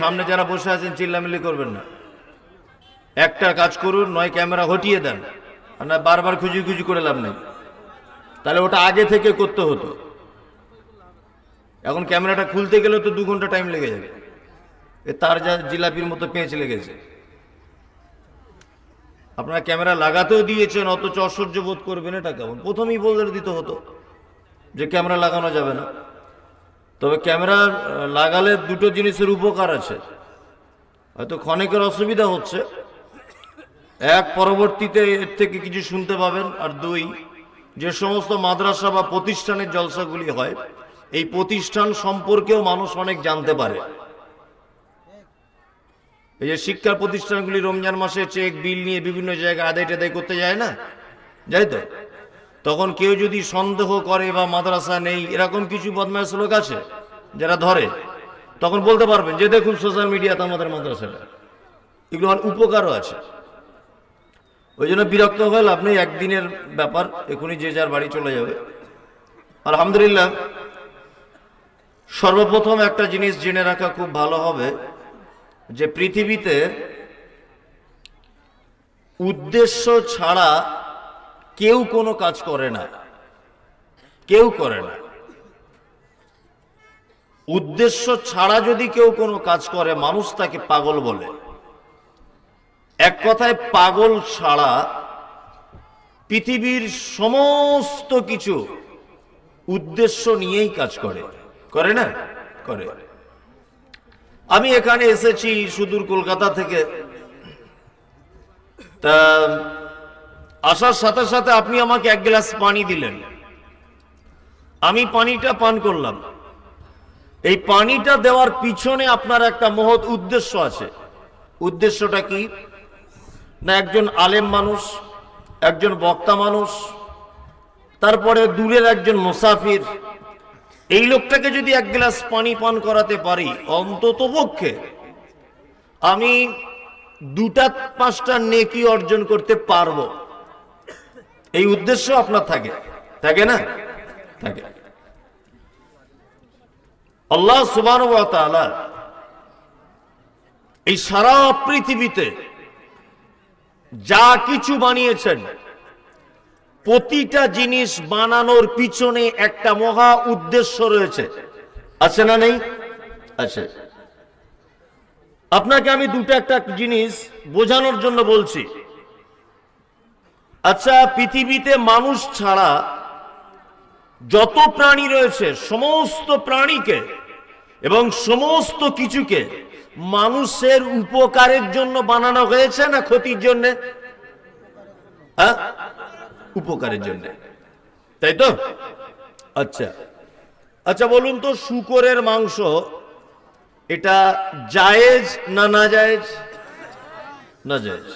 সামনে যারা বসে আছেন চিল্লামিল্লি করবেন না একটা কাজ করুন নয় ক্যামেরা হটিয়ে দেন আপনার না বারবার খুঁজি খুঁজি করে লাভ নেই তাহলে ওটা আগে থেকে করতে হতো এখন ক্যামেরাটা খুলতে গেলেও তো দু ঘন্টা টাইম লেগে যাবে এ তার যা জিলাপির মতো পেঁচ লেগেছে আপনারা ক্যামেরা লাগাতেও দিয়েছেন অথচ অসহ্য বোধ করবেন এটা কেমন প্রথমেই বলে দিতে হতো যে ক্যামেরা লাগানো যাবে না তবে ক্যামেরা লাগালে দুটো জিনিসের উপকার আছে হয়তো ক্ষণিকের অসুবিধা হচ্ছে এক পরবর্তীতে এর থেকে কিছু শুনতে পাবেন আর দুই যে সমস্ত মাদ্রাসা বা প্রতিষ্ঠানের জলসাগুলি হয় এই প্রতিষ্ঠান সম্পর্কেও মানুষ অনেক জানতে পারে এই যে শিক্ষা প্রতিষ্ঠানগুলি রমজান মাসে চেক বিল নিয়ে বিভিন্ন জায়গায় আদায় টাদায় করতে যায় না যাই তো তখন কেউ যদি সন্দেহ করে বা মাদ্রাসা নেই এরকম কিছু বদমাশ লোক আছে যারা ধরে তখন বলতে পারবেন যে দেখুন সোশ্যাল মিডিয়াতে আমাদের মাদ্রাসাটা এগুলো অনেক উপকারও আছে ওই জন্য বিরক্ত হয়ে লাভ নেই একদিনের ব্যাপার এখনই যে যার বাড়ি চলে যাবে আলহামদুলিল্লাহ সর্বপ্রথম একটা জিনিস জেনে রাখা খুব ভালো হবে যে পৃথিবীতে উদ্দেশ্য ছাড়া কেউ কোনো কাজ করে না কেউ করে না উদ্দেশ্য ছাড়া যদি কেউ কোনো কাজ করে মানুষ তাকে পাগল বলে এক কথায় পাগল ছাড়া পৃথিবীর সমস্ত কিছু উদ্দেশ্য নিয়েই কাজ করে করে না করে আমি এখানে এসেছি সুদূর কলকাতা থেকে তা আসার সাথে সাথে আপনি আমাকে এক গ্লাস পানি দিলেন আমি পানিটা পান করলাম এই পানিটা দেওয়ার পিছনে আপনার একটা মহৎ উদ্দেশ্য আছে উদ্দেশ্যটা কি না একজন আলেম মানুষ একজন বক্তা মানুষ তারপরে দূরের একজন মুসাফির এই লোকটাকে যদি এক গ্লাস পানি পান করাতে পারি অন্তত পক্ষে আমি দুটা পাঁচটা নেকি অর্জন করতে পারবো এই উদ্দেশ্য আপনার থাকে থাকে না থাকে আল্লাহ সুবান এই সারা পৃথিবীতে যা কিছু বানিয়েছেন প্রতিটা জিনিস বানানোর পিছনে একটা মহা উদ্দেশ্য রয়েছে আছে না নেই আছে আপনাকে আমি দুটা একটা জিনিস বোঝানোর জন্য বলছি আচ্ছা পৃথিবীতে মানুষ ছাড়া যত প্রাণী রয়েছে সমস্ত প্রাণীকে এবং সমস্ত কিছুকে মানুষের উপকারের জন্য বানানো হয়েছে না ক্ষতির জন্য হ্যাঁ? উপকারের জন্য তাই তো আচ্ছা আচ্ছা বলুন তো শুকরের মাংস এটা জায়েজ না না জায়েজ না জায়েজ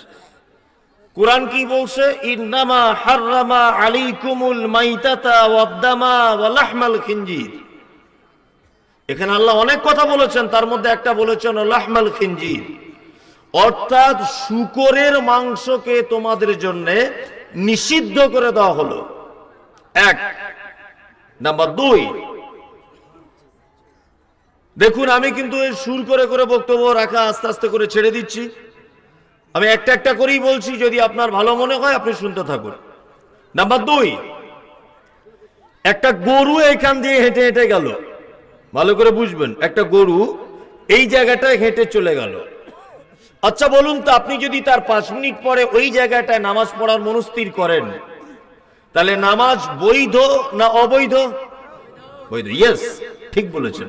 কোরআন কি বলছে ইন্নামা হাররামা কুমুল মাইতাতা ওয়াদদামা লাহমাল খিনজির এখানে আল্লাহ অনেক কথা বলেছেন তার মধ্যে একটা বলেছেন লাহমাল খিনজির অর্থাৎ শুকরের মাংসকে তোমাদের জন্য নিষিদ্ধ করে দেওয়া হলো এক নাম্বার দুই দেখুন আমি কিন্তু সুর করে করে বক্তব্য রাখা আস্তে আস্তে করে ছেড়ে দিচ্ছি আমি একটা একটা করেই বলছি যদি আপনার ভালো মনে হয় আপনি শুনতে থাকুন নাম্বার দুই একটা গরু এখান দিয়ে হেঁটে হেঁটে গেল ভালো করে বুঝবেন একটা গরু এই জায়গাটায় হেঁটে চলে গেল আচ্ছা বলুন তো আপনি যদি তার পাঁচ মিনিট পরে ওই জায়গাটায় নামাজ পড়ার মনস্থির করেন তাহলে নামাজ বৈধ না অবৈধ বৈধ ইয়েস ঠিক বলেছেন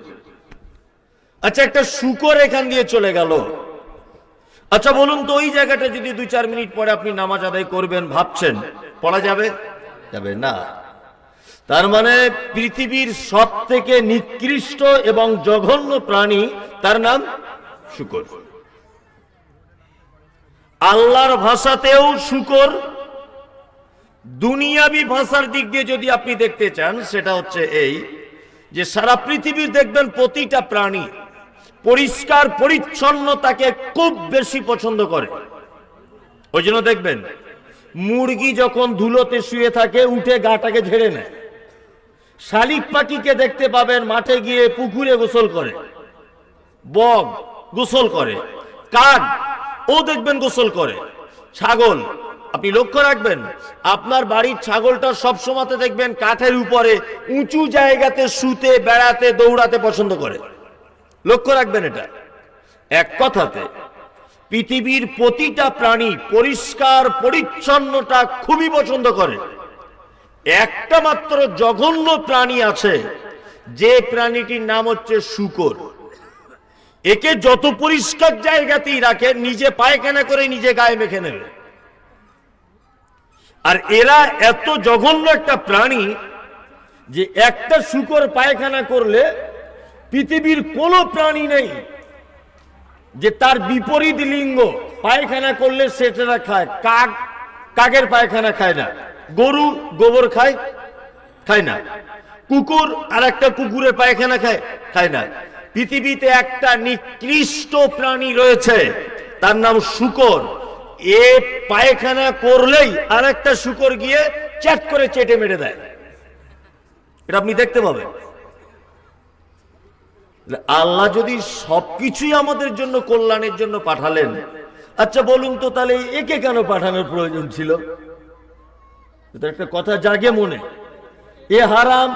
আচ্ছা একটা শুকর এখান দিয়ে চলে গেল আচ্ছা বলুন তো ওই জায়গাটা যদি দুই চার মিনিট পরে আপনি নামাজ আদায় করবেন ভাবছেন পড়া যাবে যাবে না তার মানে পৃথিবীর সব থেকে নিকৃষ্ট এবং জঘন্য প্রাণী তার নাম শুকর আল্লাহর ভাষাতেও শুকর দুনিয়াবি ভাষার দিক দিয়ে যদি আপনি দেখতে চান সেটা হচ্ছে এই যে সারা পৃথিবীর দেখবেন প্রতিটা প্রাণী পরিষ্কার পরিচ্ছন্নতাকে খুব বেশি পছন্দ করে ওই জন্য দেখবেন মুরগি যখন ধুলোতে শুয়ে থাকে উঠে গাটাকে ঝেড়ে নেয় শালিক পাখিকে দেখতে পাবেন মাঠে গিয়ে পুকুরে গোসল করে বগ গোসল করে কাক ও দেখবেন গোসল করে ছাগল আপনি লক্ষ্য রাখবেন আপনার বাড়ির ছাগলটা সবসময়তে দেখবেন কাঠের উপরে উঁচু জায়গাতে শুতে বেড়াতে দৌড়াতে পছন্দ করে লক্ষ্য রাখবেন এটা এক কথাতে পৃথিবীর প্রতিটা প্রাণী পরিষ্কার পরিচ্ছন্নটা খুবই পছন্দ করে একটা মাত্র জঘন্য প্রাণী আছে যে প্রাণীটির নাম হচ্ছে শুকর একে যত পরিষ্কার জায়গাতেই রাখে নিজে পায়খানা করে নিজে গায়ে মেখে নেবে আর এরা এত জঘন্য একটা প্রাণী যে একটা শুকর পায়খানা করলে পৃথিবীর কোনো প্রাণী নেই যে তার বিপরীত লিঙ্গ পায়খানা করলে সেটা খায় কাক কাকের পায়খানা খায় না গরু গোবর খায় খায় না কুকুর আর একটা কুকুরের পায়খানা খায় খায় না পৃথিবীতে একটা নিকৃষ্ট প্রাণী রয়েছে তার নাম শুকর এ পায়খানা করলেই আর একটা শুকর গিয়ে চ্যাট করে চেটে মেরে দেয় এটা আপনি দেখতে পাবেন আল্লাহ যদি সবকিছুই আমাদের জন্য কল্যাণের জন্য পাঠালেন আচ্ছা বলুন তো তাহলে একে কেন পাঠানোর প্রয়োজন ছিল একটা কথা জাগে মনে এ হারাম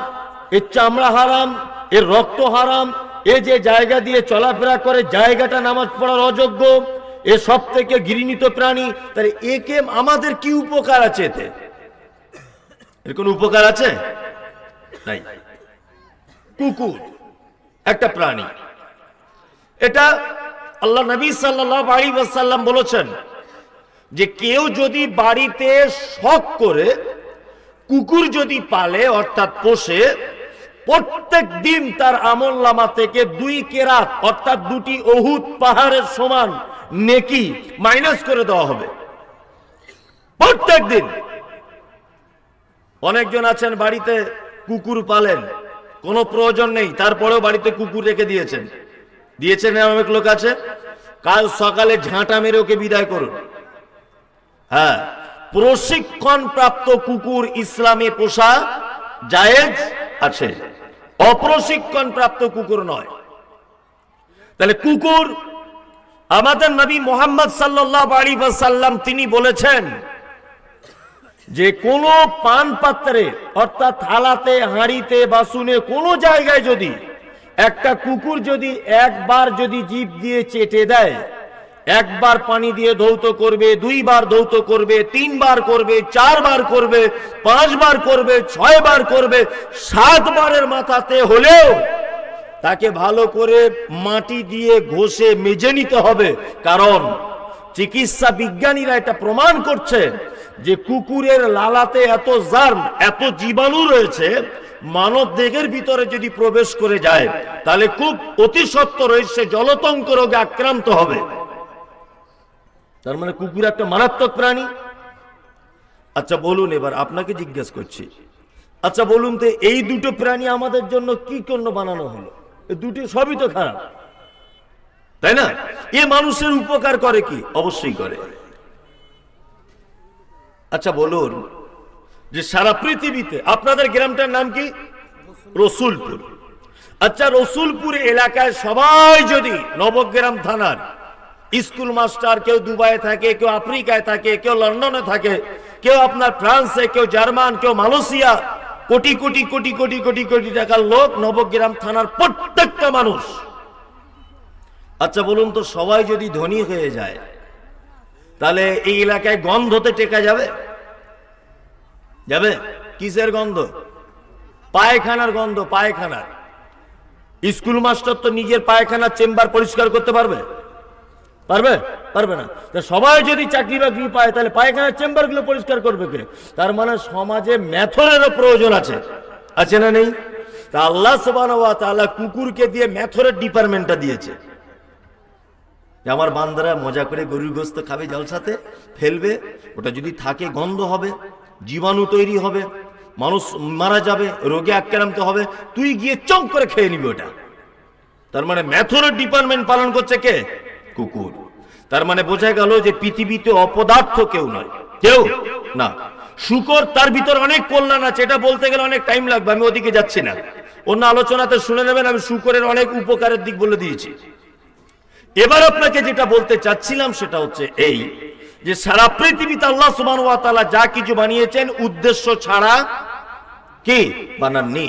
এর চামড়া হারাম এর রক্ত হারাম এ যে জায়গা দিয়ে চলাফেরা করে জায়গাটা নামাজ পড়ার অযোগ্য এ সব থেকে গৃহীত প্রাণী তাহলে একে আমাদের কি উপকার আছে এতে এর কোন উপকার আছে নাই কুকুর একটা প্রাণী এটা আল্লাহ নবী সাল্লাহ আলী বলেছেন যে কেউ যদি বাড়িতে শখ করে কুকুর যদি পালে অর্থাৎ পোষে প্রত্যেক দিন তার আমল লামা থেকে দুই কেরাত অর্থাৎ দুটি অহুত পাহাড়ের সমান নেকি মাইনাস করে দেওয়া হবে প্রত্যেক দিন অনেকজন আছেন বাড়িতে কুকুর পালেন কোনো প্রয়োজন নেই তারপরেও বাড়িতে কুকুর রেখে দিয়েছেন দিয়েছেন অনেক লোক আছে কাল সকালে ঝাঁটা মেরে ওকে বিদায় করুন হ্যাঁ প্রশিক্ষণ প্রাপ্ত কুকুর ইসলামে পোষা জায়েজ আছে অপ্রশিক্ষণ প্রাপ্ত কুকুর নয় তাহলে কুকুর আমাদের নবী মোহাম্মদ সাল্লাহ আলী সাল্লাম তিনি বলেছেন যে কোনো পান পাত্রে অর্থাৎ থালাতে হাঁড়িতে বাসুনে কোনো জায়গায় যদি একটা কুকুর যদি একবার যদি জীব দিয়ে চেটে দেয় একবার পানি দিয়ে ধৌত করবে দুইবার ধৌত করবে তিনবার করবে চারবার করবে পাঁচবার করবে ছয়বার করবে সাতবারের মাথাতে হলেও তাকে ভালো করে মাটি দিয়ে ঘষে মেজে নিতে হবে কারণ চিকিৎসা বিজ্ঞানীরা এটা প্রমাণ করছে যে কুকুরের লালাতে এত জার্ম এত জীবাণু রয়েছে মানব দেহের ভিতরে যদি প্রবেশ করে যায় তাহলে খুব অতি সত্য রয়েছে জলতঙ্ক রোগে আক্রান্ত হবে তার মানে কুকুর একটা মারাত্মক প্রাণী আচ্ছা বলুন এবার আপনাকে জিজ্ঞেস করছি আচ্ছা বলুন তো এই দুটো প্রাণী আমাদের জন্য কি জন্য বানানো হলো দুটি সবই তো খারাপ তাই না এ মানুষের উপকার করে কি অবশ্যই করে আচ্ছা বলুন যে সারা পৃথিবীতে আপনাদের গ্রামটার নাম কি রসুলপুর আচ্ছা রসুলপুর এলাকায় সবাই যদি নবগ্রাম থানার স্কুল মাস্টার কেউ দুবাইয়ে থাকে কেউ আফ্রিকায় থাকে কেউ লন্ডনে থাকে কেউ আপনার ফ্রান্সে কেউ জার্মান কেউ মালয়েশিয়া কোটি কোটি কোটি কোটি কোটি কোটি টাকার লোক নবগ্রাম থানার প্রত্যেকটা মানুষ আচ্ছা বলুন তো সবাই যদি ধনী হয়ে যায় তাহলে এই এলাকায় গন্ধতে টেকা যাবে যাবে কিসের গন্ধ পায়খানার গন্ধ পায়খানার স্কুল মাস্টার তো নিজের পায়খানার চেম্বার পরিষ্কার করতে পারবে পারবে পারবে না তা সবাই যদি চাকরি বাকরি পায় তাহলে পায়খানার চেম্বারগুলো পরিষ্কার করবে কে তার মানে সমাজে ম্যাথরেরও প্রয়োজন আছে আছে না নেই তা আল্লাহ সবান কুকুরকে দিয়ে ম্যাথরের ডিপার্টমেন্টটা দিয়েছে আমার বান্দারা মজা করে গরুর গোস্ত খাবে জলসাতে ফেলবে ওটা যদি থাকে গন্ধ হবে জীবাণু তৈরি হবে মানুষ মারা যাবে রোগে আক্রান্ত হবে তুই গিয়ে চম করে খেয়ে নিবি ওটা তার মানে ম্যাথরের ডিপার্টমেন্ট পালন করছে কে কুকুর তার মানে বোঝা গেল যে পৃথিবীতে অপদার্থ কেউ নয় কেউ না শুকর তার ভিতর অনেক কল্যাণ আছে এটা বলতে গেলে অনেক টাইম লাগবে আমি ওদিকে যাচ্ছি না অন্য আলোচনাতে শুনে নেবেন আমি শুকরের অনেক উপকারের দিক বলে দিয়েছি এবার আপনাকে যেটা বলতে চাচ্ছিলাম সেটা হচ্ছে এই যে সারা পৃথিবীতে আল্লাহ সুবান যা কিছু বানিয়েছেন উদ্দেশ্য ছাড়া কি বানাননি